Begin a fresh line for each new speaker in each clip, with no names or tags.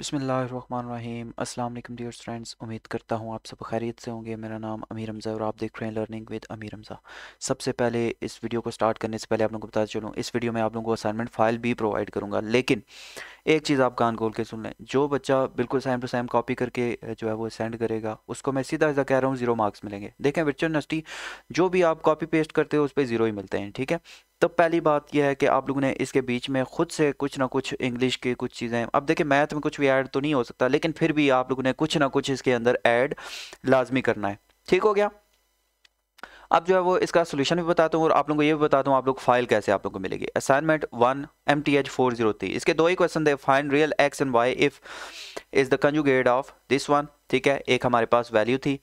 बिसमीम् अस्सलाम वालेकुम dear friends उम्मीद करता हूँ आप सब खैरियत से होंगे मेरा नाम अमीर हमज़ा और आप देख रहे हैं लर्निंग विद अमीर हमज़ा सबसे पहले इस वीडियो को स्टार्ट करने से पहले आप लोगों को बता चलूँ इस वीडियो में आप लोगों को असाइनमेंट फाइल भी प्रोवाइड करूँगा लेकिन एक चीज़ आप कान खोल के सुन लें जो बच्चा बिल्कुल सेम टू सेम कॉपी करके जो है वो सेंड करेगा उसको मैं सीधा सीधा कह रहा हूँ जीरो मार्क्स मिलेंगे देखें बच्चों नस्टी जो भी आप कॉपी पेस्ट करते हो उस पर जीरो ही मिलते हैं ठीक है तो पहली बात यह है कि आप लोगों ने इसके बीच में खुद से कुछ ना कुछ इंग्लिश की कुछ चीज़ें अब देखिए मैथ में कुछ भी ऐड तो नहीं हो सकता लेकिन फिर भी आप लोगों ने कुछ ना कुछ इसके अंदर ऐड लाजमी करना है ठीक हो गया अब जो है वो इसका सोल्यूशन भी बताता हूँ और आप लोगों को ये भी बताता हूँ आप लोग फाइल कैसे आप लोगों को मिलेगी assignment one M T H four zero three इसके दो ही क्वेश्चन थे fine real X and Y if is the conjugate of this one ठीक है एक हमारे पास वैल्यू थी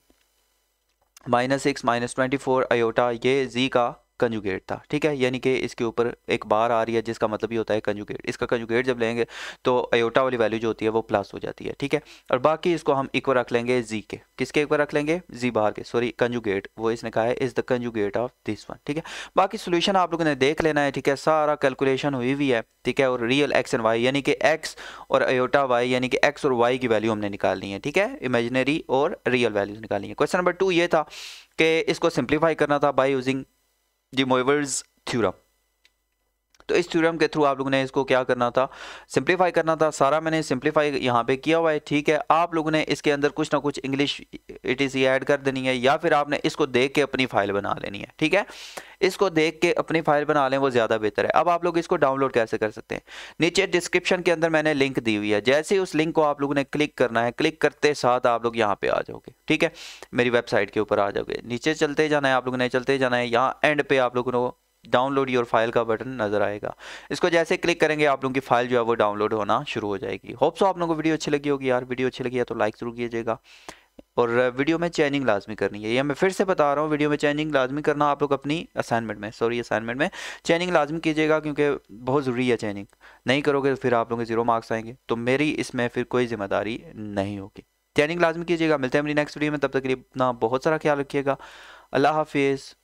minus six minus twenty four iota ये जी का कंजुगेट था ठीक है यानी कि इसके ऊपर एक बार आ रही है जिसका मतलब ये होता है कंजुगेट इसका कंजुगेट जब लेंगे तो अयोटा वाली वैल्यू जो होती है वो प्लस हो जाती है ठीक है और बाकी इसको हम इक्वल रख लेंगे जी के किसके इक्वल रख लेंगे जी बाहर के सॉरी कंजुगेट वो इसने कहा है is the conjugate of this one ठीक है बाकी सोल्यूशन आप लोगों ने देख लेना है ठीक है सारा कैलकुलेशन हुई हुई है ठीक है और रियल एक्स एंड वाई यानी कि एक्स और अयोटा वाई यानी कि एक्स और वाई की वैल्यू हमने निकालनी है ठीक है इमेजिनरी और रियल वैल्यूज निकालनी है क्वेश्चन नंबर टू ये था कि इसको सिंप्लीफाई करना था by using the Moivers up. तो इस थ्योरम के थ्रू आप लोगों ने इसको क्या करना था सिंप्लीफाई करना था सारा मैंने सिंप्लीफाई यहाँ पे किया हुआ है ठीक है आप लोगों ने इसके अंदर कुछ ना कुछ इंग्लिश इट इज़ ऐड कर देनी है या फिर आपने इसको देख के अपनी फाइल बना लेनी है ठीक है इसको देख के अपनी फाइल बना लें वो ज़्यादा बेहतर है अब आप लोग इसको डाउनलोड कैसे कर सकते हैं नीचे डिस्क्रिप्शन के अंदर मैंने लिंक दी हुई है जैसे ही उस लिंक को आप लोगों ने क्लिक करना है क्लिक करते साथ आप लोग यहाँ पे आ जाओगे ठीक है मेरी वेबसाइट के ऊपर आ जाओगे नीचे चलते जाना है आप लोगों ने चलते जाना है यहाँ एंड पे आप लोगों को डाउनलोड योर फाइल का बटन नजर आएगा इसको जैसे क्लिक करेंगे आप लोगों की फाइल जो है वो डाउनलोड होना शुरू हो जाएगी होप सो आप लोगों को वीडियो अच्छी लगी होगी यार वीडियो अच्छी लगी है तो लाइक जरूर कीजिएगा और वीडियो में चैनिंग लाजमी करनी है ये मैं फिर से बता रहा हूँ वीडियो में चैनिंग लाजमी करना आप लोग अपनी असाइनमेंट में सॉरी असाइनमेंट में चैनिंग लाजमी कीजिएगा क्योंकि बहुत ज़रूरी है चैनिंग नहीं करोगे तो फिर आप लोगों के ज़ीरो मार्क्स आएंगे तो मेरी इसमें फिर कोई जिम्मेदारी नहीं होगी चैनिंग लाजमी कीजिएगा मिलते हैं मेरी नेक्स्ट वीडियो में तब तक के लिए अपना बहुत सारा ख्याल रखिएगा अल्लाह हाफिज़